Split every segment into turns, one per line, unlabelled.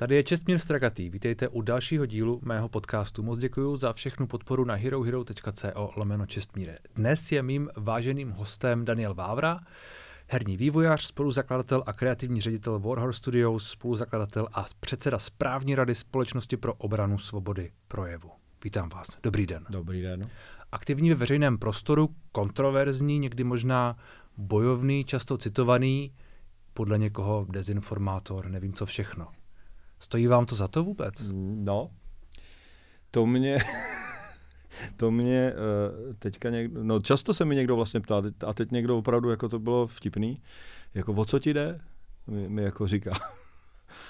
Tady je Čestmír Strakatý, vítejte u dalšího dílu mého podcastu. Moc děkuji za všechnu podporu na herohero.co lomeno Čestmíre. Dnes je mým váženým hostem Daniel Vávra, herní vývojář, spoluzakladatel a kreativní ředitel Warhorse Studios, spoluzakladatel a předseda správní rady Společnosti pro obranu svobody projevu. Vítám vás. Dobrý den. Dobrý den. Aktivní ve veřejném prostoru, kontroverzní, někdy možná bojovný, často citovaný, podle někoho dezinformátor, nevím co všechno.
Stojí vám to za to vůbec? No, to mě... to mě eh, teďka někdo, no často se mi někdo vlastně ptá, a teď někdo opravdu, jako to bylo vtipný, jako o co ti jde, mi, mi jako říká.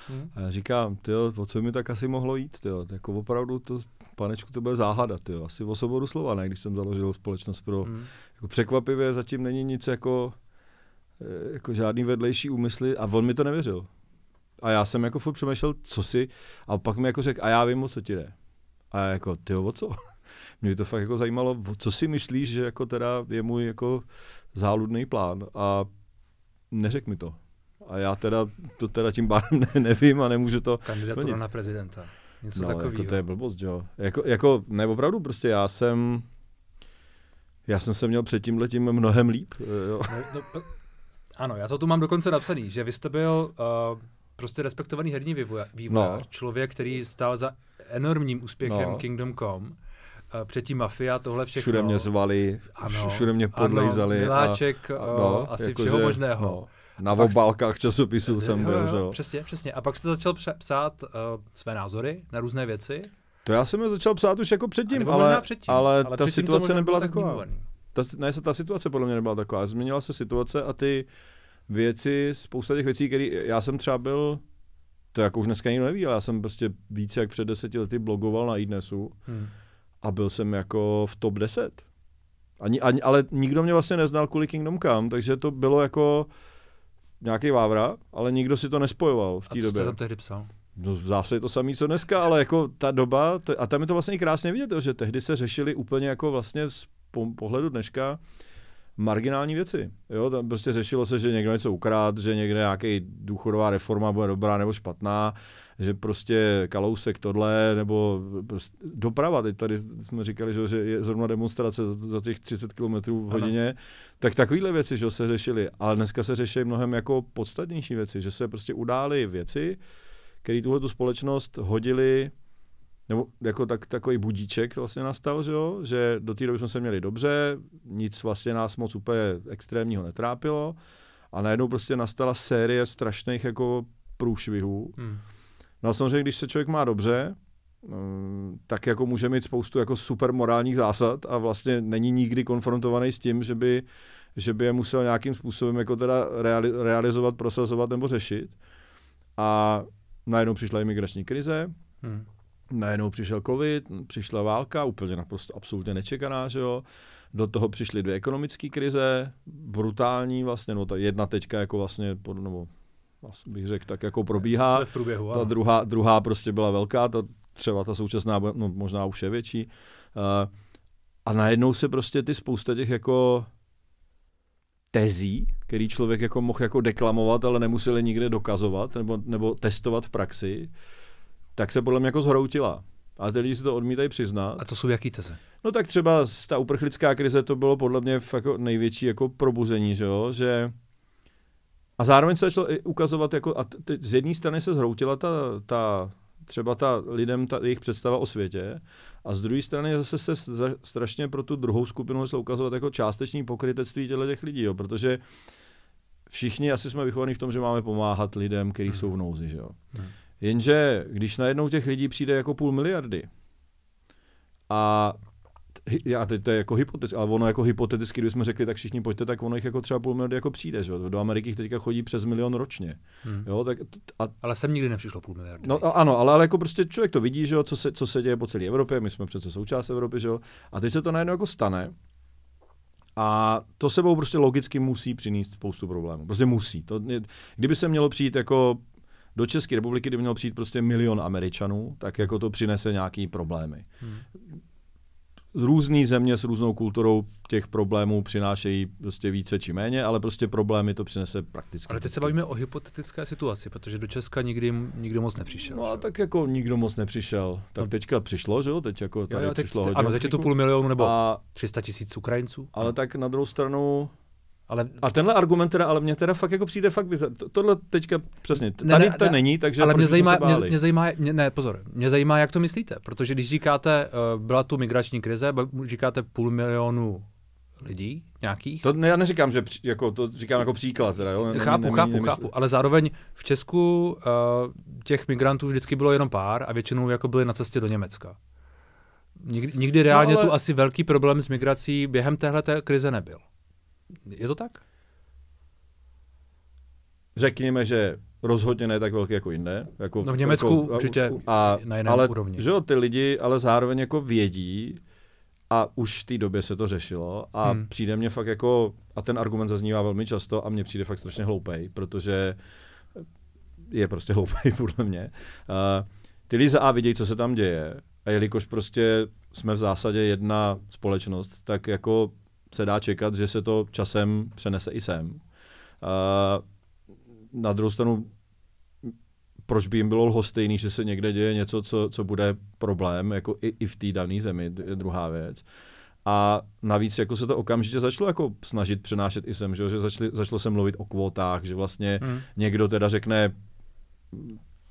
Hmm. A já říkám, tyjo, o co mi tak asi mohlo jít, tyjo, jako opravdu to, panečku, to bude záhada, tyjo, asi o svobodu slova, ne, když jsem založil společnost pro, hmm. jako překvapivě zatím není nic jako, eh, jako žádný vedlejší úmysly a on mi to nevěřil a já jsem jako furt přemýšlel, co si, a pak mi jako řekl, a já vím, o co ti jde. A já jako, ty o co? Mě to fakt jako zajímalo, co si myslíš, že jako teda je můj jako záludný plán a neřek mi to. A já teda to teda tím pádem ne, nevím a nemůžu to Kandidatura plnit. na
prezidenta. Něco no, takového. Jako to je blbost, jo.
Jako, jako, ne, opravdu, prostě já jsem, já jsem se měl před letím mnohem líp. Eh, jo.
No, no, ano, já to tu mám dokonce napsaný, že vy jste byl uh, prostě respektovaný herní no. vývojář, no. člověk, který stál za enormním úspěchem no. Kingdom Come, eh, předtím Mafia, tohle všechno. Všude mě zvali, ano, všude mě podlejzali. Ano, Miláček, a, a, eh, no, asi jako všeho že, možného. No. Na obálkách časopisů jsem eh, byl, jo, jo. Přesně, přesně. A pak jste začal psát uh, své názory na různé věci?
To já jsem začal psát už jako předtím, ale, předtím ale, ale ta předtím situace nebyla taková. Ta, ne, ta situace podle mě nebyla taková. Změnila se situace a ty uh, věci, spousta těch věcí, které já jsem třeba byl, to jako už dneska nikdo neví, ale já jsem prostě více jak před deseti lety blogoval na iDnesu hmm. a byl jsem jako v top 10. Ani, ani, ale nikdo mě vlastně neznal kvůli Kingdom Come, takže to bylo jako nějaký vávra, ale nikdo si to nespojoval v té době. A co jste tam tehdy psal? No zase to samé, co dneska, ale jako ta doba, to, a tam je to vlastně i krásně vidět, že tehdy se řešili úplně jako vlastně z pohledu dneška, marginální věci. Jo, tam prostě řešilo se, že někdo něco ukrát, že někde nějaký důchodová reforma bude dobrá nebo špatná, že prostě kalousek tohle, nebo prostě doprava, teď tady jsme říkali, že je zrovna demonstrace za těch 30 km v hodině, ano. tak takovéhle věci že se řešily, ale dneska se řeší mnohem jako podstatnější věci, že se prostě udály věci, které tuhle tu společnost hodili nebo jako tak, takový budíček vlastně nastal, že, jo? že do té doby jsme se měli dobře, nic vlastně nás moc úplně extrémního netrápilo a najednou prostě nastala série strašných jako průšvihů. Hmm. No a samozřejmě, když se člověk má dobře, mm, tak jako může mít spoustu jako super morálních zásad a vlastně není nikdy konfrontovaný s tím, že by, že by je musel nějakým způsobem jako teda reali, realizovat, prosazovat nebo řešit. A najednou přišla imigrační krize, hmm najednou přišel covid, přišla válka, úplně naprosto absolutně nečekaná, že jo. Do toho přišly dvě ekonomické krize, brutální vlastně, no ta jedna teďka jako vlastně, vlastně bych řekl, tak jako probíhá. Jsme v průběhu, ta druhá, druhá prostě byla velká, ta třeba ta současná, no, možná už je větší. Uh, a najednou se prostě ty spousta těch jako tezí, který člověk jako mohl jako deklamovat, ale nemuseli nikde dokazovat nebo, nebo testovat v praxi, tak se podle mě jako zhroutila. A ty lidi si to odmítají přiznat. A to jsou jaký teze? No tak třeba ta uprchlická krize, to bylo podle mě fakt jako největší jako probuzení, že jo? Že a zároveň se začalo ukazovat, jako, a z jedné strany se zhroutila ta, ta třeba ta lidem ta, jejich představa o světě, a z druhé strany zase se za, strašně pro tu druhou skupinu začalo ukazovat jako částeční pokrytectví těle těch lidí, jo, protože všichni asi jsme vychovaní v tom, že máme pomáhat lidem, kteří hmm. jsou v nouzi. Že jo. Hmm. Jenže když najednou těch lidí přijde jako půl miliardy a já teď to je jako hypotetické, ale ono jako hypoteticky, kdybychom řekli, tak všichni pojďte, tak ono jich jako třeba půl miliardy jako přijde, že? do Ameriky teďka chodí přes milion ročně. Hmm. Jo, tak a... Ale sem nikdy nepřišlo půl miliardy. No ano, ale, ale jako prostě člověk to vidí, že co, se, co se děje po celé Evropě, my jsme přece součást Evropy, že a teď se to najednou jako stane, a to sebou prostě logicky musí přinést spoustu problémů. Prostě musí. To, kdyby se mělo přijít jako do České republiky, kdyby měl přijít prostě milion Američanů, tak jako to přinese nějaký problémy. Hmm. Různé země s různou kulturou těch problémů přinášejí prostě více či méně, ale prostě problémy to přinese prakticky. Ale teď se bavíme
o hypotetické situaci, protože do Česka nikdy nikdo moc
nepřišel. No a tak jako nikdo moc nepřišel. Tak no. teďka přišlo, že jo? Teď jako tady jo, jo, teď, přišlo teď, hodně. Ano, teď je tu půl milionu nebo a, 300 tisíc Ukrajinců. Ale no. tak na druhou stranu ale... A tenhle argument teda, ale mě teda fakt jako přijde fakt bizar. Tohle teďka přesně, tady ne, to ne, není, takže Ale mě prostě zajímá, mě, mě
zajímá, mě, ne, pozor, mě zajímá, jak to myslíte, protože když říkáte, uh, byla tu migrační krize,
říkáte půl milionu lidí nějakých. To ne, já neříkám, že při, jako, to říkám jako příklad. Teda, jo? Ne, chápu, ne, chápu, nemysl... chápu, ale
zároveň v Česku uh, těch migrantů vždycky bylo jenom pár a většinou jako byli na cestě do Německa. Nikdy, nikdy reálně no, ale... tu asi velký problém s migrací během téhle krize nebyl. Je to tak?
Řekněme, že rozhodně ne tak velký jako jinde. Jako, no v Německu jako, určitě a, na jiném ale, úrovni. Že jo, ty lidi ale zároveň jako vědí, a už v té době se to řešilo a hmm. přijde mě fakt jako, a ten argument zaznívá velmi často a mně přijde fakt strašně hloupej, protože je prostě hloupej podle mě. Uh, ty lidi za A vidějí, co se tam děje a jelikož prostě jsme v zásadě jedna společnost, tak jako se dá čekat, že se to časem přenese i sem. Uh, na druhou stranu, proč by jim bylo lhostejný, že se někde děje něco, co, co bude problém, jako i, i v té dané zemi, je druhá věc. A navíc jako se to okamžitě začalo jako snažit přenášet i sem, že, že začali, začalo se mluvit o kvótách, že vlastně hmm. někdo teda řekne,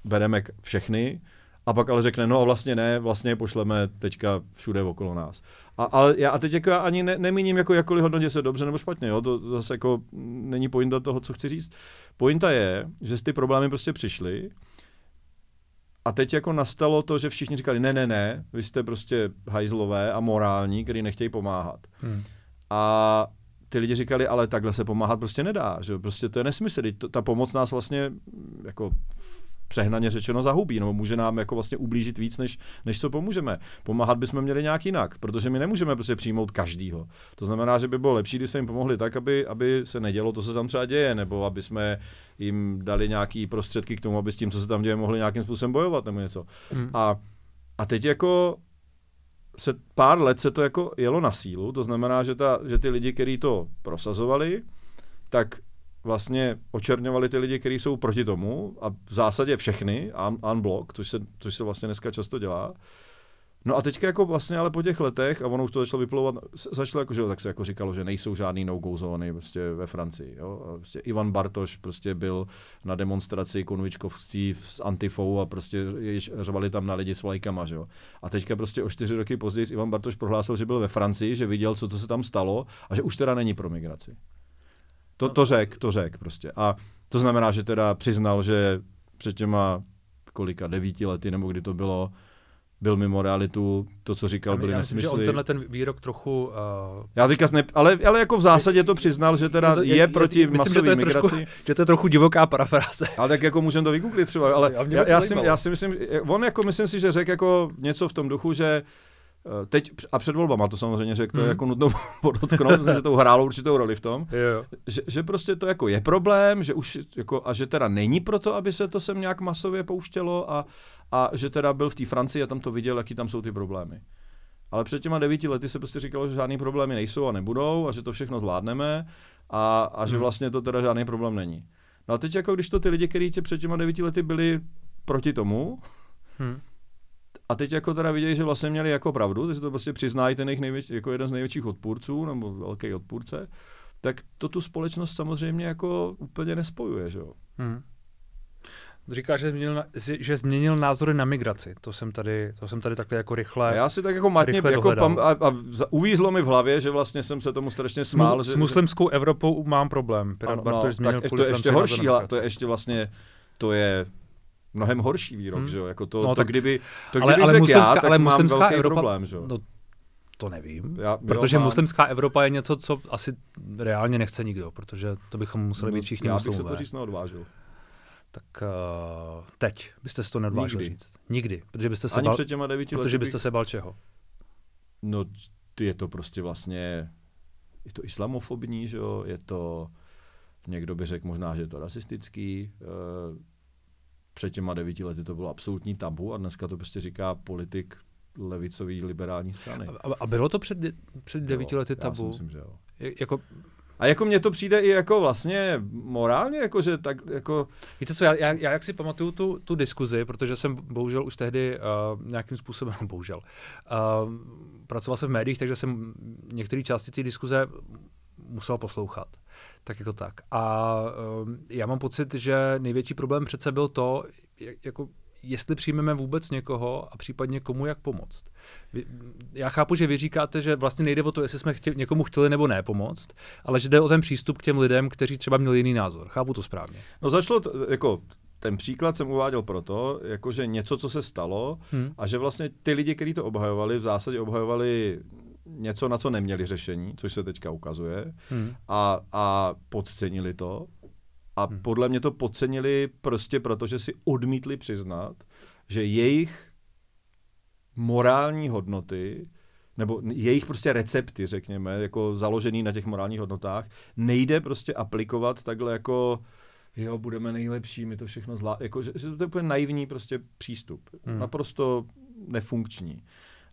bereme všechny, a pak ale řekne, no a vlastně ne, vlastně pošleme teďka všude okolo nás. A, ale já, a teď jako já ani ne, nemíním jako jakkoliv hodnotit se dobře nebo špatně, jo? to zase jako není pointa toho, co chci říct. Pointa je, že ty problémy prostě přišly a teď jako nastalo to, že všichni říkali, ne, ne, ne, vy jste prostě hajzlové a morální, který nechtějí pomáhat. Hmm. A ty lidi říkali, ale takhle se pomáhat prostě nedá, že prostě to je nesmysl, ta pomoc nás vlastně jako přehnaně řečeno zahubí, nebo může nám jako vlastně ublížit víc, než, než co pomůžeme. Pomáhat bychom měli nějak jinak, protože my nemůžeme prostě přijmout každýho. To znamená, že by bylo lepší, když se jim pomohli tak, aby, aby se nedělo to, co se tam třeba děje, nebo aby jsme jim dali nějaký prostředky k tomu, aby s tím, co se tam děje, mohli nějakým způsobem bojovat nebo něco. Hmm. A, a teď jako se, pár let se to jako jelo na sílu, to znamená, že, ta, že ty lidi, kteří to prosazovali, tak vlastně očerňovali ty lidi, kteří jsou proti tomu a v zásadě všechny, un- unblock, což se, což se vlastně dneska často dělá. No a teďka jako vlastně ale po těch letech, a ono už to začalo vyplouvat, začalo jako, že tak se jako říkalo, že nejsou žádný no-go zóny prostě ve Francii. Jo? A prostě Ivan Bartoš prostě byl na demonstraci konvičkovcí s antifou a prostě řvali tam na lidi s vlajkama. Že jo? A teďka prostě o čtyři roky později Ivan Bartoš prohlásil, že byl ve Francii, že viděl, co, co se tam stalo a že už teda není pro migraci. To, to řek, to řek prostě. A to znamená, že teda přiznal, že před těma kolika, devíti lety, nebo kdy to bylo, byl mimo realitu, to, co říkal, byly Myslím, že tenhle
ten výrok trochu... Uh...
Já teďka ne, ale, ale jako v zásadě to přiznal, že teda je, je, je proti myslím, že to je migraci. Trošku, že to je trochu divoká parafráze. Ale tak jako můžeme to vygooglit třeba, ale já, já, já, si, já si myslím, on jako myslím si, že řekl jako něco v tom duchu, že uh, Eh, teď a před volbama to samozřejmě řekl, to je mhm. jako nutno podotknout, že to hrálo určitou roli v tom, jo. Že, že, prostě to jako je problém, že už jako, a že teda není proto, aby se to sem nějak masově pouštělo a, a že teda byl v té Francii a tam to viděl, jaký tam jsou ty problémy. Ale před těma devíti lety se prostě říkalo, že žádný problémy nejsou a nebudou a že to všechno zvládneme a, a že mhm. vlastně to teda žádný problém není. No a teď jako když to ty lidi, kteří tě před těma devíti lety byli proti tomu, hmm a teď jako teda vidějí, že vlastně měli jako pravdu, že to prostě přiznají ten jejich největší, jako jeden z největších odpůrců, nebo velký odpůrce, tak to tu společnost samozřejmě jako úplně nespojuje, že jo. Hmm. Říká, že změnil, že
změnil názory na migraci. To jsem tady, to jsem tady takhle jako rychle. Já si tak jako matně jako pam, a,
a uvízlo mi v hlavě, že vlastně jsem se tomu strašně smál. S, že, s muslimskou Evropou mám problém. ano, Bartoš no, změnil tak to je ještě horší, to je ještě vlastně, to je mnohem horší výrok, hmm. že jo? Jako to, no, to, tak, kdyby, to ale, kdyby ale, ale muslimská, já, ale muslimská Evropa, problém, že jo? No, to nevím, já, protože má... muslimská
Evropa je něco, co asi reálně nechce nikdo, protože to bychom museli být no, všichni já muslimové. Já bych se to říct neodvážil. Tak uh, teď byste si to neodvážil Nikdy. říct. Nikdy. Protože byste se Ani bal, před těma devíti protože byste bych... se
bal čeho? No, je to prostě vlastně, je to islamofobní, že jo, je to, někdo by řekl možná, že je to rasistický, uh, před těma devíti lety to bylo absolutní tabu a dneska to prostě říká politik levicový liberální strany. A, a bylo to před, před devíti lety tabu? Já si myslím, že jo. Jako, a jako mně to přijde i jako
vlastně morálně, jako že tak jako... Víte co, já, já, já jak si pamatuju tu, tu diskuzi, protože jsem bohužel už tehdy uh, nějakým způsobem, bohužel, uh, pracoval jsem v médiích, takže jsem některé části té diskuze musel poslouchat tak jako tak. A um, já mám pocit, že největší problém přece byl to, jak, jako jestli přijmeme vůbec někoho a případně komu jak pomoct. Vy, já chápu, že vy říkáte, že vlastně nejde o to, jestli jsme chtěli, někomu chtěli nebo ne pomoct, ale že jde o ten přístup k těm lidem, kteří třeba
měli jiný názor. Chápu to správně. No začalo, t- jako ten příklad jsem uváděl proto, jakože něco, co se stalo hmm. a že vlastně ty lidi, kteří to obhajovali, v zásadě obhajovali něco, na co neměli řešení, což se teďka ukazuje, hmm. a, a podcenili to. A hmm. podle mě to podcenili prostě proto, že si odmítli přiznat, že jejich morální hodnoty nebo jejich prostě recepty, řekněme, jako založený na těch morálních hodnotách, nejde prostě aplikovat takhle jako jo, budeme nejlepší, my to všechno zlá... Jako, že, že to je úplně naivní prostě přístup. Hmm. Naprosto nefunkční.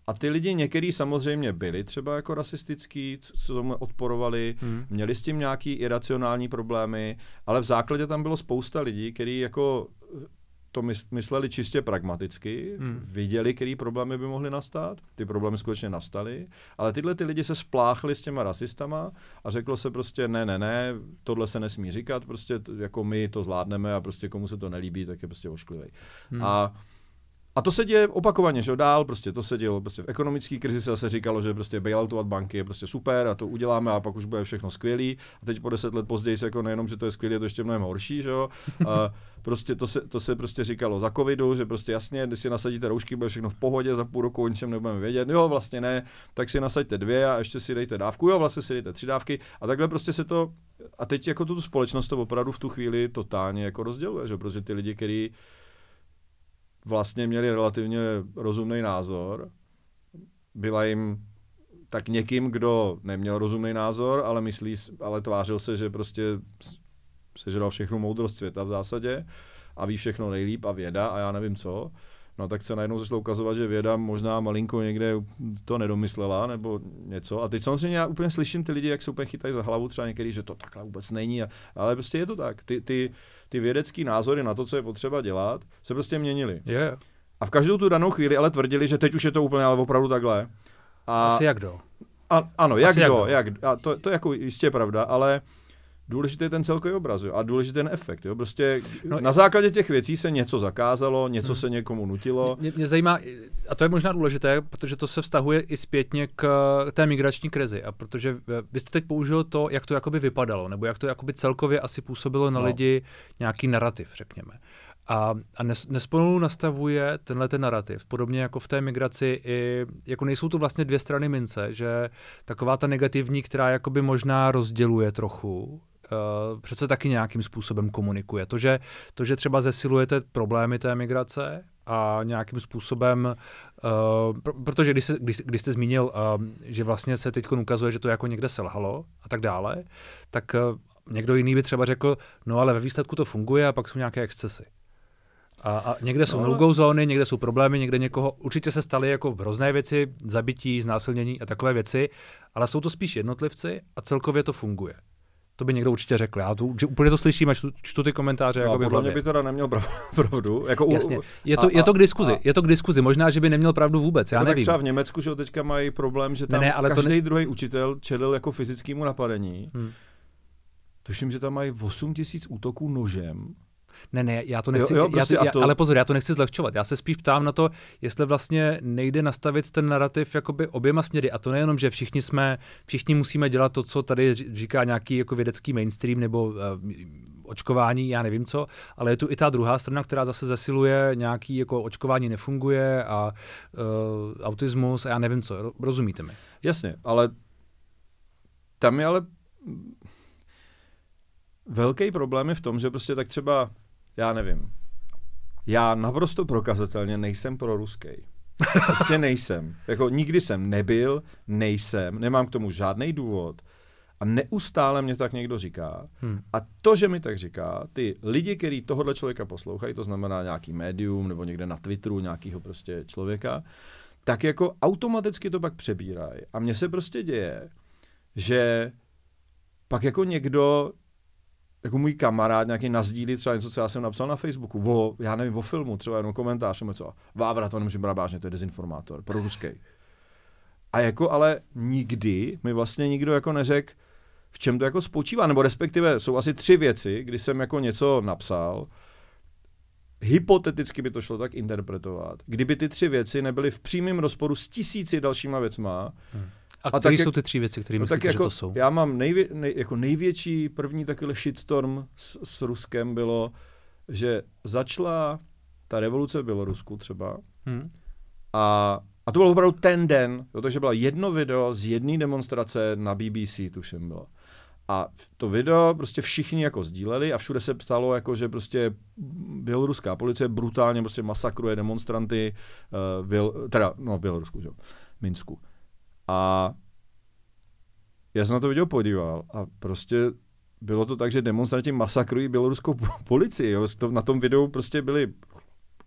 A ty lidi některý samozřejmě byli třeba jako rasistický, co tomu odporovali, hmm. měli s tím nějaký iracionální problémy, ale v základě tam bylo spousta lidí, kteří jako eh, to mysleli čistě pragmaticky, hmm. viděli, který problémy by mohly nastat, ty problémy skutečně nastaly, ale tyhle ty lidi se spláchli s těma rasistama a řeklo se prostě ne, ne, ne, tohle se nesmí říkat, prostě jako my to zvládneme a prostě komu se to nelíbí, tak je prostě ošklivý. Hmm. A a to se děje opakovaně, že dál, prostě to se dělo, prostě v ekonomické krizi se zase říkalo, že prostě bailoutovat banky je prostě super a to uděláme a pak už bude všechno skvělý. A teď po deset let později se jako nejenom, že to je skvělé, je to ještě mnohem horší, že jo. A prostě to se, to se prostě říkalo za covidu, že prostě jasně, když si nasadíte roušky, bude všechno v pohodě, za půl roku o ničem nebudeme vědět, jo vlastně ne, tak si nasaďte dvě a ještě si dejte dávku, jo vlastně si dejte tři dávky a takhle prostě se to, a teď jako tu společnost to opravdu v tu chvíli totálně jako rozděluje, že prostě ty lidi, kteří vlastně měli relativně rozumný názor. Byla jim tak někým, kdo neměl rozumný názor, ale myslí, ale tvářil se, že prostě sežral všechnu moudrost světa v zásadě a ví všechno nejlíp a věda a já nevím co. No tak se najednou začalo ukazovat, že věda možná malinko někde to nedomyslela nebo něco. A teď samozřejmě já úplně slyším ty lidi, jak se úplně chytají za hlavu třeba někdy, že to takhle vůbec není. ale prostě je to tak. Ty, ty, ty vědecké názory na to, co je potřeba dělat, se prostě měnily. Yeah. A v každou tu danou chvíli ale tvrdili, že teď už je to úplně ale opravdu takhle. A, Asi jak do. A, ano, jak Asi do, jak do. A to, to jako jistě pravda, ale uh, důležitý je ten celkový obraz jo, a důležitý ten efekt. Jo. Prostě no, na základě těch věcí se něco zakázalo, něco hmm. se někomu nutilo. Mě, mě zajímá,
a to je možná důležité, protože to se vztahuje i zpětně k té migrační krizi. A protože eh, vy jste teď použil to, jak to jakoby vypadalo, nebo jak to jakoby celkově asi působilo na no. lidi nějaký narrativ, řekněme. A, a nes, nastavuje tenhle ten narrativ. Podobně jako v té migraci, i, jako nejsou to vlastně dvě strany mince, že taková ta negativní, která jakoby možná rozděluje trochu, uh, přece taky nějakým způsobem komunikuje. To že, to, že třeba zesilujete problémy té migrace, a nějakým způsobem, uh, protože když, se, když, když jste zmínil, uh, že vlastně se teď ukazuje, že to jako někde selhalo a tak dále, tak uh, někdo jiný by třeba řekl, no ale ve výsledku to funguje a pak jsou nějaké excesy. A, a někde jsou no, no-go zóny, někde jsou problémy, někde někoho, určitě se staly jako hrozné věci, zabití, znásilnění a takové věci, ale jsou to spíš jednotlivci a celkově to funguje to by někdo určitě řekl. Já to, že úplně to slyším až čtu, čtu ty komentáře. No, jako podle mě by teda neměl pravdu. Jako u, Jasně. Je to, a, je to k diskuzi. A, je to k diskuzi. Možná, že by neměl pravdu vůbec. Já no, nevím. třeba v
Německu, že teďka mají problém, že tam ne, ne, ale každý to ne... druhý učitel čelil jako fyzickému napadení. Hmm. Tuším, že tam mají 8 tisíc útoků nožem ne, ne, já to nechci, jo, jo, prostě já, to, já, to... ale pozor, já to nechci zlehčovat.
Já se spíš ptám na to, jestli vlastně nejde nastavit ten narrativ jakoby oběma směry. A to nejenom, že všichni jsme, všichni musíme dělat to, co tady říká nějaký jako vědecký mainstream nebo uh, očkování, já nevím co, ale je tu i ta druhá strana, která zase zesiluje nějaký jako očkování nefunguje a uh, autismus a já nevím co. Rozumíte mi?
Jasně, ale tam je ale velký problém je v tom, že prostě tak třeba já nevím. Já naprosto prokazatelně nejsem pro ruský. Prostě nejsem. Jako nikdy jsem nebyl, nejsem, nemám k tomu žádný důvod. A neustále mě tak někdo říká. Hmm. A to, že mi tak říká, ty lidi, kteří tohohle člověka poslouchají, to znamená nějaký médium nebo někde na Twitteru nějakého prostě člověka, tak jako automaticky to pak přebírají. A mně se prostě děje, že pak jako někdo jako můj kamarád nějaký nazdílí třeba něco, co já jsem napsal na Facebooku, o, já nevím, o filmu, třeba jenom komentář nebo co. Vávra, to nemůžu brát vážně, to je dezinformátor, pro ruský. A jako ale nikdy mi vlastně nikdo jako neřekl, v čem to jako spočívá, nebo respektive jsou asi tři věci, kdy jsem jako něco napsal, hypoteticky by to šlo tak interpretovat, kdyby ty tři věci nebyly v přímém rozporu s tisíci dalšíma věcma, hmm a, a které jsou ty tři věci, které no myslíte, jako, že to jsou? Já mám nejvě, nej, jako největší první takový shitstorm s, s Ruskem bylo, že začala ta revoluce v Bělorusku třeba hmm. a, a to byl opravdu ten den, protože byla bylo jedno video z jedné demonstrace na BBC, tuším bylo. A to video prostě všichni jako sdíleli a všude se psalo, jako, že prostě běloruská policie brutálně prostě masakruje demonstranty uh, Běl, teda, no, Bělorusku, že? Minsku. A já jsem na to video podíval a prostě bylo to tak, že demonstranti masakrují běloruskou policii. Jo. Na tom videu prostě byli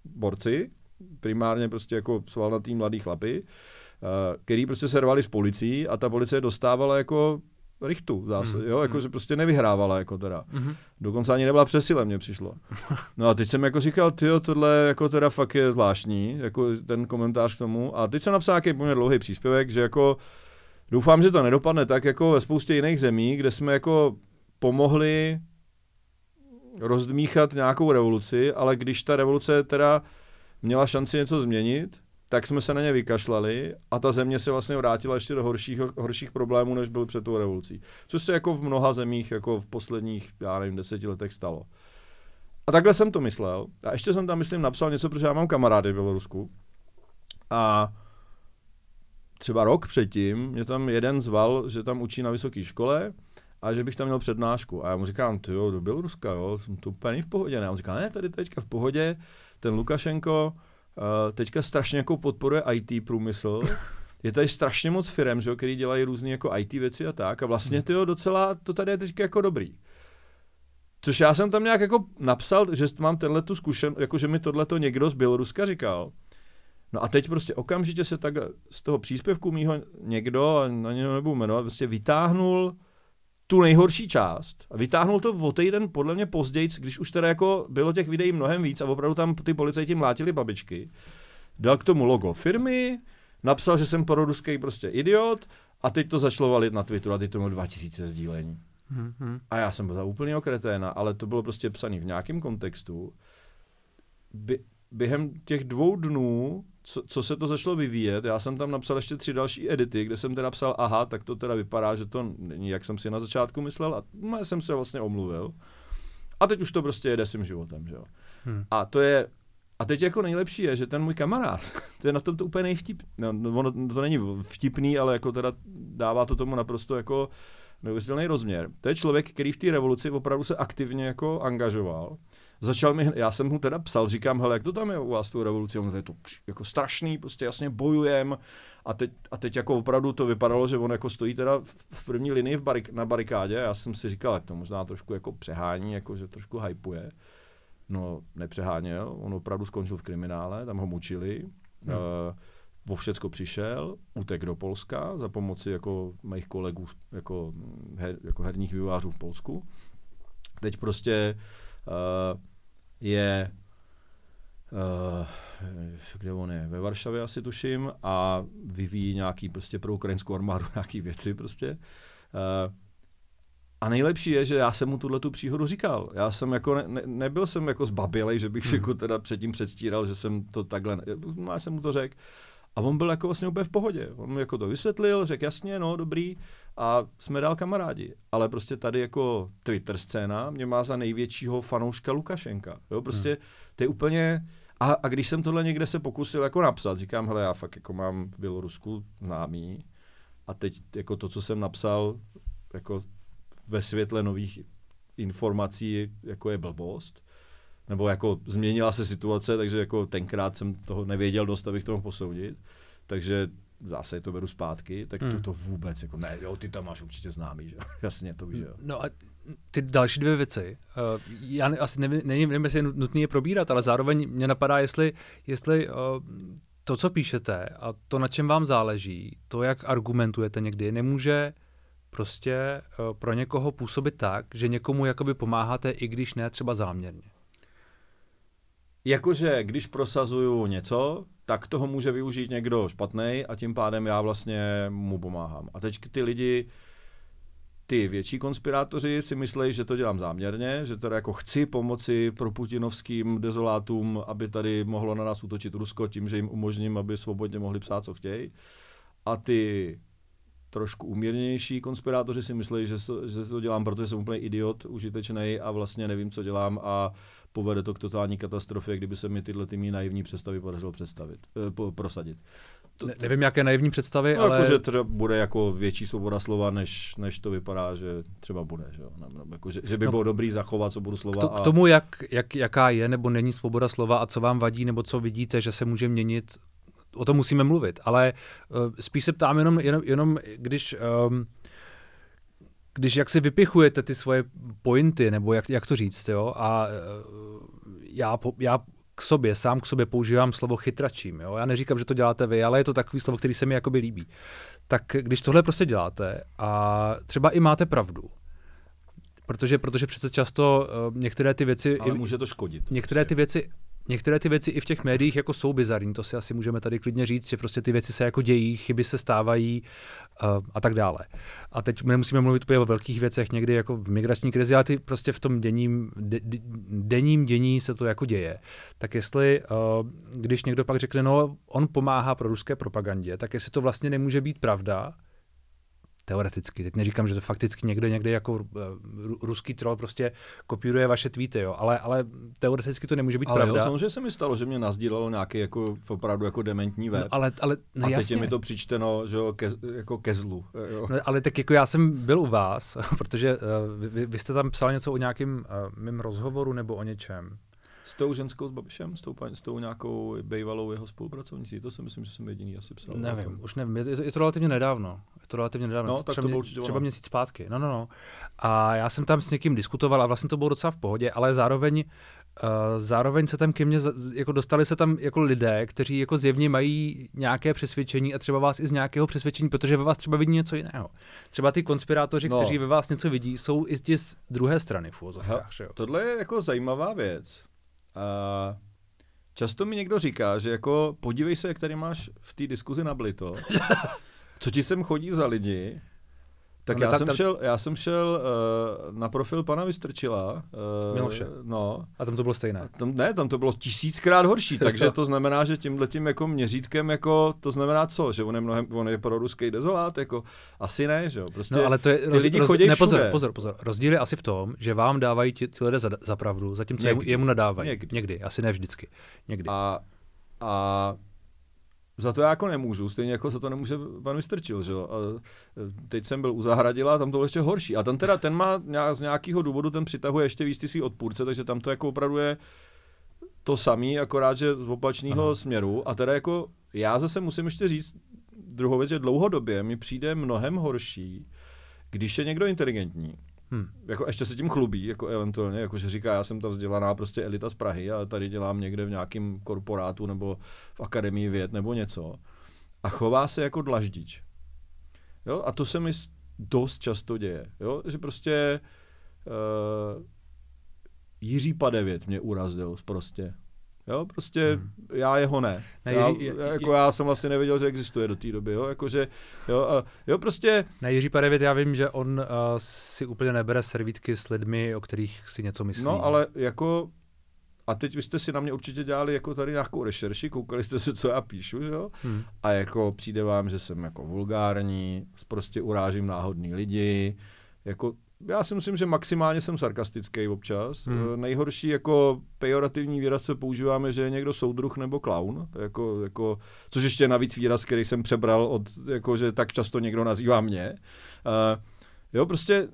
borci, primárně prostě jako tým mladý chlapy, eh, který prostě se rvali s policií a ta policie dostávala jako Richtu, zase, mm. jo, jako, že mhm. prostě nevyhrávala, jako teda. Mm. Dokonce ani nebyla přesile, mě přišlo. No a teď jsem jako říkal, ty tohle jako teda fakt je zvláštní, jako ten komentář k tomu. A teď jsem napsal nějaký poměrně dlouhý příspěvek, že jako doufám, že to nedopadne tak, jako ve spoustě jiných zemí, kde jsme jako pomohli rozdmíchat nějakou revoluci, ale když ta revoluce teda měla šanci něco změnit, tak jsme se na ně vykašlali a ta země se vlastně vrátila ještě do horších, horších problémů, než byl před tou revolucí. Což se jako v mnoha zemích jako v posledních, já nevím, deseti letech stalo. A takhle jsem to myslel. A ještě jsem tam, myslím, napsal něco, protože já mám kamarády v Bělorusku. A třeba rok předtím mě tam jeden zval, že tam učí na vysoké škole a že bych tam měl přednášku. A já mu říkám, ty jo, do Běloruska, jo, jsem tu úplně v pohodě. Ne? A on říká, ne, tady teďka v pohodě, ten Lukašenko, Eh, teďka strašně jako podporuje IT průmysl. Je tady strašně moc firm, že, který dělají různé jako IT věci a tak. A vlastně hmm. ty docela to tady je teďka jako dobrý. Což já jsem tam nějak jako napsal, že mám tenhle tu zkušenost, jako že mi tohle to někdo z Běloruska říkal. No a teď prostě okamžitě se tak z toho příspěvku mýho někdo, na něho nebudu jmenovat, prostě vytáhnul tu nejhorší část vytáhnul to o týden podle mě později, když už teda jako bylo těch videí mnohem víc a opravdu tam ty policajti mlátili babičky. Dal k tomu logo firmy, napsal, že jsem proruský prostě idiot a teď to začalo valit na Twitteru a teď to mělo 2000 sdílení. Mm-hmm. A já jsem byl za úplný okreténa, ale to bylo prostě psaný v nějakém kontextu. By, během těch dvou dnů, co, co se to začalo vyvíjet, já jsem tam napsal ještě tři další edity, kde jsem teda psal, aha, tak to teda vypadá, že to není, jak jsem si na začátku myslel a no, jsem se vlastně omluvil. A teď už to prostě jede svým životem, že jo. Hmm. A to je a teď jako nejlepší je, že ten můj kamarád, to je na tom to úplně nejvtipný, no, no, ono to není vtipný, ale jako teda dává to tomu naprosto jako neuvěřitelný rozměr. To je člověk, který v té revoluci opravdu se aktivně jako angažoval začal mi, já jsem mu teda psal, říkám, hele, jak to tam je u vás tou revoluci? On je to jako strašný, prostě jasně bojujem. A teď, a teď jako opravdu to vypadalo, že on jako stojí teda v první linii v barik, na barikádě. Já jsem si říkal, jak to možná trošku jako přehání, jako že trošku hypuje. No, nepřeháněl, on opravdu skončil v kriminále, tam ho mučili. Hmm. Eh, všecko přišel, utek do Polska za pomoci jako mých kolegů jako, hm, her, jako herních vývářů v Polsku. Teď prostě uh, Eh, je eh, kde on je, ve Varšavě asi tuším, a vyvíjí nějaký prostě pro ukrajinskou armádu nějaký věci prostě. Eh, a nejlepší je, že já jsem mu tuhle tu příhodu říkal. Já jsem jako, ne, ne, nebyl jsem jako zbabilej, že bych hmm. jako teda předtím předstíral, že jsem to takhle, no, já jsem mu to řekl. A on byl jako vlastně úplně v pohodě. On jako to vysvětlil, řekl jasně, no dobrý a jsme dál kamarádi. Ale prostě tady jako Twitter scéna mě má za největšího fanouška Lukašenka. Jo, hmm. prostě ty úplně... A, a když jsem tohle někde se pokusil jako napsat, říkám, hele, já fakt jako mám v Bělorusku známý a teď jako to, co jsem napsal jako ve světle nových informací, jako je blbost, nebo jako změnila se situace, takže jako tenkrát jsem toho nevěděl dost, abych to mohl posoudit. Takže zase to beru zpátky, tak hmm. to, to vůbec, jako ne, jo, ty tam máš určitě známý, že jasně, to víš, jo. No a ty další dvě věci,
uh, já ne, asi nevím, nevím, jestli je nutné je probírat, ale zároveň mě napadá, jestli, jestli uh, to, co píšete a to, na čem vám záleží, to, jak argumentujete někdy, nemůže prostě uh, pro někoho působit tak, že někomu jakoby pomáháte, i když ne třeba záměrně
jakože když prosazuju něco, tak toho může využít někdo špatný a tím pádem já vlastně mu pomáhám. A teď ty lidi, ty větší konspirátoři si myslí, že to dělám záměrně, že teda jako chci pomoci pro putinovským dezolátům, aby tady mohlo na nás útočit Rusko tím, že jim umožním, aby svobodně mohli psát, co chtějí. A ty trošku umírnější konspirátoři si myslí, že, to, že to dělám, protože jsem úplně idiot, užitečný a vlastně nevím, co dělám a povede to k totální katastrofě, kdyby se mi tyhle ty mý naivní představy podařilo představit, eh, po, prosadit.
To, ne, nevím, jaké naivní představy, no, jako, ale... Jako, že
třeba bude jako větší svoboda slova, než, než to vypadá, že třeba bude. Že, jo? Nebo, jako, že, že by no, bylo dobrý zachovat svobodu slova. K, to, a... k tomu,
jak, jak, jaká je nebo není svoboda slova a co vám vadí nebo co vidíte, že se může měnit, o tom musíme mluvit. Ale uh, spíš se ptám jenom, jenom, jenom když... Um, když jak si vypichujete ty svoje pointy, nebo jak, jak to říct, jo, a e, já, já k sobě, sám k sobě používám slovo chytračím. Jo? Já neříkám, že to děláte vy, ale je to takový slovo, který se mi jakoby líbí. Tak když tohle prostě děláte a třeba i máte pravdu, protože, protože přece často uh, některé ty věci... Ale může to škodit. Některé prostě. ty věci některé ty věci i v těch médiích jako jsou bizarní, to si asi můžeme tady klidně říct, že prostě ty věci se jako dějí, chyby se stávají uh, a tak dále. A teď nemusíme mluvit úplně o velkých věcech, někdy jako v migrační krizi, ale ty prostě v tom denním, de, denním dění se to jako děje. Tak jestli, uh, když někdo pak řekne, no on pomáhá pro ruské propagandě, tak jestli to vlastně nemůže být pravda, teoreticky, teď neříkám, že to fakticky někdo někde jako uh, ruský troll prostě kopíruje vaše tweety, jo, ale, ale teoreticky to nemůže být ale pravda. Ale samozřejmě
se mi stalo, že mě nazdílelo nějaký jako opravdu jako dementní no, web. No, ale, ale, no, a jasně. teď je mi to přičteno, že jo, ke, jako ke zlu. Jo. No,
ale tak jako já jsem byl u vás, protože uh, vy, vy, jste tam psal něco o nějakým uh, eh, mém rozhovoru nebo o něčem.
S tou ženskou s Babišem, s tou, paň, s tou nějakou bejvalou jeho spolupracovnicí, to si myslím, že jsem jediný asi psal. Nevím, jako- už nevím, je, to, je to
relativně nedávno. Je to relativně nedávno, no, tak třeba, to bylo mě, třeba měsíc zpátky. No, no, no. A já jsem tam s někým diskutoval a vlastně to bylo docela v pohodě, ale zároveň Uh, zároveň se tam ke mně, jako dostali se tam jako lidé, kteří jako zjevně mají nějaké přesvědčení a třeba vás i z nějakého přesvědčení, protože ve vás třeba vidí něco jiného. Třeba ty konspirátoři, no. kteří ve vás něco vidí, jsou i z druhé strany
v Tohle je jako zajímavá věc. A často mi někdo říká, že jako podívej se, jak tady máš v té diskuzi na blito, co ti sem chodí za lidi, tak no, já, ta, jsem Šel, já jsem šel uh, na profil pana Vystrčila. Uh, Miloše. No. A tam to bylo stejné. Tam, ne, tam to bylo tisíckrát horší, takže to znamená, že tímhle tím jako měřítkem, jako, to znamená co? Že on je, mnohem, on je pro ruský dezolát? Jako, asi ne, že jo? Prostě no, ale to je, ty roz, lidi roz, chodí ne, pozor, všude. pozor, pozor.
Rozdíl je asi v tom, že vám dávají ti, ti lidé za, za pravdu, zatímco někdy, jemu, jemu
nadávají. Někdy. někdy. asi ne vždycky. Někdy. A, a za to já jako nemůžu, stejně jako za to nemůže pan Vystrčil, že jo. A e, teď jsem byl u Zahradila, tam to bylo ještě horší. A ten teda, ten má z nějakého důvodu, ten přitahuje ještě víc ty svý odpůrce, takže tam to jako opravdu je to samý, akorát, že z opačného Aha. směru. A teda jako já zase musím ještě říct druhou věc, že dlouhodobě mi přijde mnohem horší, když je někdo inteligentní Hmm. Jako ještě se tím chlubí, jako eventuálně, jako že říká, já jsem ta vzdělaná prostě elita z Prahy, a tady dělám někde v nějakém korporátu nebo v akademii věd nebo něco. A chová se jako dlaždič. Jo? A to se mi dost často děje. Jo? Že prostě uh, Jiří Padevět mě urazil prostě. Jo, prostě hmm. já jeho ne. ne já, je, je, jako já jsem vlastně nevěděl, že existuje do té doby, jo, jakože, jo, a, jo prostě...
Na Jiří Padevět, já vím, že on uh, si úplně nebere servítky s lidmi, o kterých si
něco myslí. No, ale jako a teď vy jste si na mě určitě dělali jako tady nějakou rešerši, koukali jste se, co já píšu, jo? Hmm. A jako přijde vám, že jsem jako vulgární, prostě urážím náhodný lidi, jako já si myslím, že maximálně jsem sarkastický občas. Hmm. Eh, nejhorší jako pejorativní výraz, co používáme, že je někdo soudruh nebo clown, jako, jako, což ještě je navíc výraz, který jsem přebral od, jako, že tak často někdo nazývá mě. Uh, jo, prostě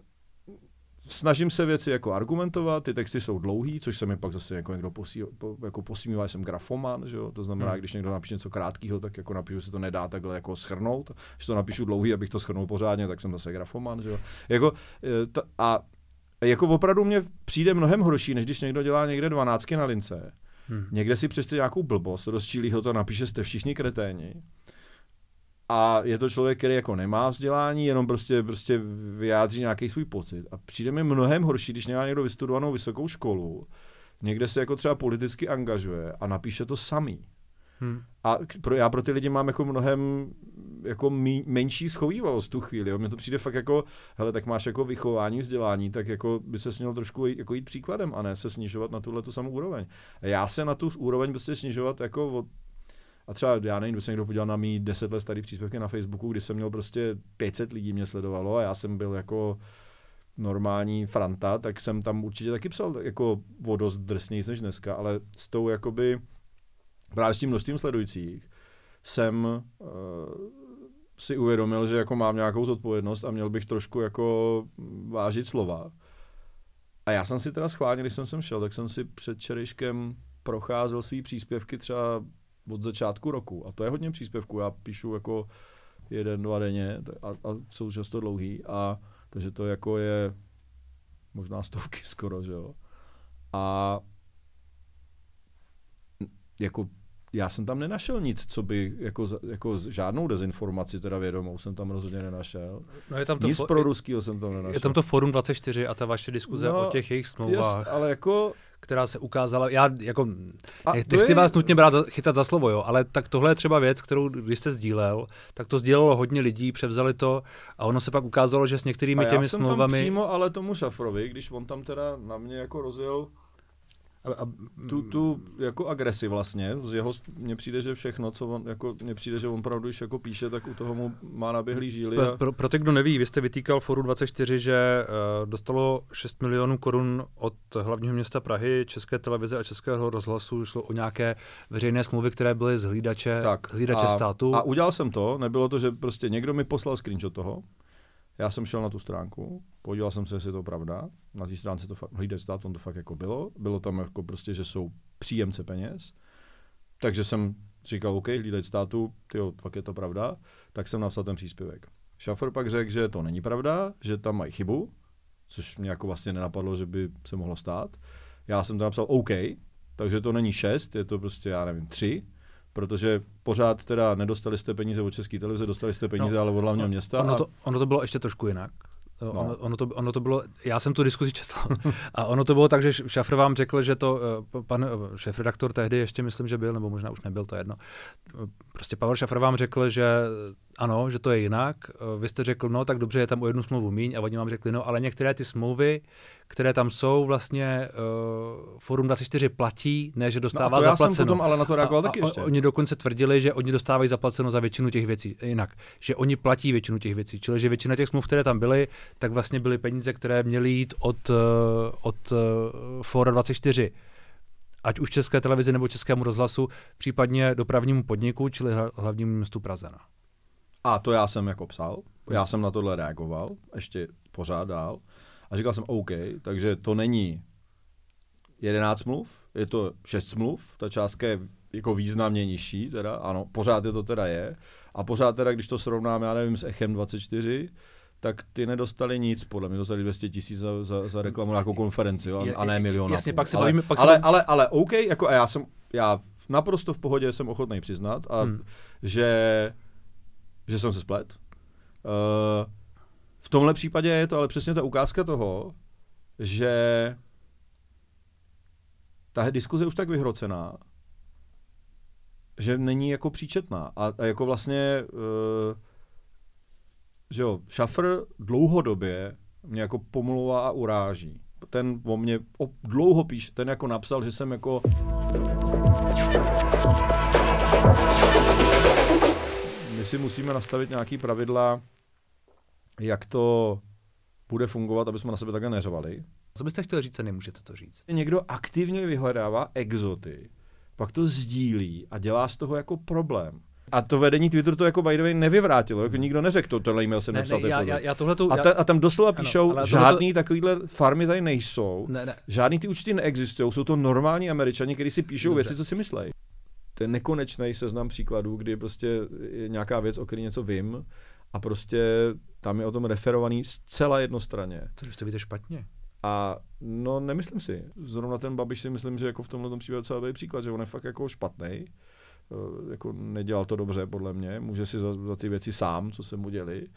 snažím se věci jako argumentovat, ty texty jsou dlouhý, což se mi pak zase jako někdo posí, po, jako posmívá, jsem grafoman, že jo? to znamená, hmm. když někdo napíše něco krátkého, tak jako napíšu, se to nedá takhle jako schrnout, když to napíšu dlouhý, abych to schrnul pořádně, tak jsem zase grafoman, že jo? Jako, e, ta, a jako opravdu mě přijde mnohem horší, než když někdo dělá někde dvanáctky na lince, Hmm. Někde si přečte nějakou blbost, rozčílí ho to, napíše jste všichni kreténi a je to člověk, který jako nemá vzdělání, jenom prostě, prostě vyjádří nějaký svůj pocit. A přijde mi mnohem horší, když nemá někdo vystudovanou vysokou školu, někde se jako třeba politicky angažuje a napíše to samý. Hmm. A pro, já pro ty lidi mám jako mnohem jako mý, menší schovývalost tu chvíli. Mně to přijde fakt jako, hele, tak máš jako vychování, vzdělání, tak jako by se měl trošku jít, jako jít příkladem a ne se snižovat na tuhle tu samou úroveň. já se na tu úroveň prostě snižovat jako od a třeba, já nevím, kdo se někdo podíval na mý 10 let starý příspěvky na Facebooku, kdy jsem měl prostě 500 lidí mě sledovalo a já jsem byl jako normální franta, tak jsem tam určitě taky psal jako o dost drsněji než dneska, ale s tou jakoby právě s tím množstvím sledujících jsem uh, si uvědomil, že jako mám nějakou zodpovědnost a měl bych trošku jako vážit slova. A já jsem si teda schválně, když jsem sem šel, tak jsem si před čerejškem procházel svý příspěvky třeba od začátku roku. A to je hodně příspěvků. Já píšu jako jeden, dva denně a, a jsou často dlouhý. A, takže to jako je možná stovky skoro, že jo. A jako já jsem tam nenašel nic, co by, jako, jako žádnou dezinformaci teda vědomou jsem tam rozhodně nenašel. No je tam to nic pro ruskýho jsem tam nenašel. Je tam to
Forum 24 a ta vaše diskuze no, o těch jejich smlouvách. Jas, ale jako která se ukázala, já jako nechci vás nutně brát, chytat za slovo, jo, ale tak tohle je třeba věc, kterou když jste sdílel, tak to sdílelo hodně lidí, převzali to a ono se pak ukázalo, že s některými a těmi já jsem smlouvami... Tam
přímo ale tomu Šafrovi, když on tam teda na mě jako rozjel a, a tu, tu jako agresi vlastně, z jeho, mně přijde, že všechno, co on, jako, mně přijde, že on opravdu, když jako píše, tak u toho mu má naběhlý žíly. A... Pro, pro, pro
ty, kdo neví, vy jste vytýkal Foru 24, že uh, dostalo 6 milionů korun od hlavního města Prahy, České televize a Českého rozhlasu, šlo o nějaké veřejné smlouvy, které byly z
hlídače, tak, hlídače a, státu. A udělal jsem to, nebylo to, že prostě někdo mi poslal screenshot toho, já jsem šel na tu stránku, podíval jsem se, jestli je to pravda. Na té stránce to fakt, hlídat stát, to fakt jako bylo. Bylo tam jako prostě, že jsou příjemce peněz. Takže jsem říkal, OK, hlídej státu, jo, fakt je to pravda, tak jsem napsal ten příspěvek. Šafer pak řekl, že to není pravda, že tam mají chybu, což mě jako vlastně nenapadlo, že by se mohlo stát. Já jsem tam napsal OK, takže to není šest, je to prostě, já nevím, tři protože pořád teda nedostali jste peníze od České televize, dostali jste peníze, no, ale od hlavního města. Ono, a... to, ono
to bylo ještě trošku jinak. No. Ono, ono, to, ono to bylo, já jsem tu diskuzi četl a ono to bylo tak, že Šafr vám řekl, že to eh, pan eh, šéf-redaktor tehdy ještě myslím, že byl, nebo možná už nebyl, to jedno. Prostě Pavel Šafr vám řekl, že ano, že to je jinak. Eh, vy jste řekl, no tak dobře, je tam o jednu smlouvu míň a oni vám řekli, no ale některé ty smlouvy, které tam jsou, vlastně uh, Forum 24 platí, ne, že no, dostává no to já zaplaceno. Jsem potom, ale na to reagoval a, taky a, ještě. Oni dokonce tvrdili, že oni dostávají zaplaceno za většinu těch věcí, jinak, že oni platí většinu těch věcí, čili že většina těch smluv, které tam byly, tak vlastně byly peníze, které měly jít od, eh, od uh, Fora 24 ať už České televizi nebo Českému rozhlasu, případně dopravnímu podniku, čili hlavnímu městu Praze. No.
A to já jsem jako psal, já jsem na tohle reagoval, ještě pořád dál. A říkal jsem OK, takže to není 11 smluv, je to 6 smluv, ta částka je jako významně nižší, teda ano, pořád je to teda je. A pořád teda, když to srovnám, já nevím, s Echem 24, tak ty nedostali nic, podle mě dostali 200 tisíc za, za, za reklamu na nějakou konferenci a, a ne milion. Jasně, pak se bavíme, ale, pak se ale, ale, ale, OK, jako a já jsem, já naprosto v pohodě jsem ochotný přiznat, a hmm. že že jsem se splet. Uh, v tomhle případě je to ale přesně ta ukázka toho, že ta diskuze je už tak vyhrocená, že není jako příčetná. A, a jako vlastně, uh, že jo, Šafr dlouhodobě mě jako pomluvá a uráží. Ten o mě o, dlouho píše, ten jako napsal, že jsem jako si musíme nastavit nějaký pravidla, jak to bude fungovat, aby jsme na sebe takhle neřvali. Co byste chtěl říct, a nemůžete to říct? Někdo aktivně vyhledává exoty, pak to sdílí a dělá z toho jako problém. A to vedení Twitteru to jako by the way nevyvrátilo, jako nikdo neřekl, to, tohle e-mail jsem ne, napsal. Ne, já, já, já a, ta, a tam doslova píšou, ano, žádný tohleto... takovýhle farmy tady nejsou, ne, ne. žádný ty účty neexistují, jsou to normální američani, kteří si píšou Dobře. věci, co si myslejí to je nekonečný seznam příkladů, kdy prostě je nějaká věc, o které něco vím, a prostě tam je o tom referovaný zcela jednostranně. To když to
víte špatně.
A no nemyslím si. Zrovna ten Babiš si myslím, že jako v tomhle případě docela byl příklad, že on je fakt jako špatný. Eh, jako nedělal to dobře podle mě. Může si za, za ty věci sám, co se mu děli.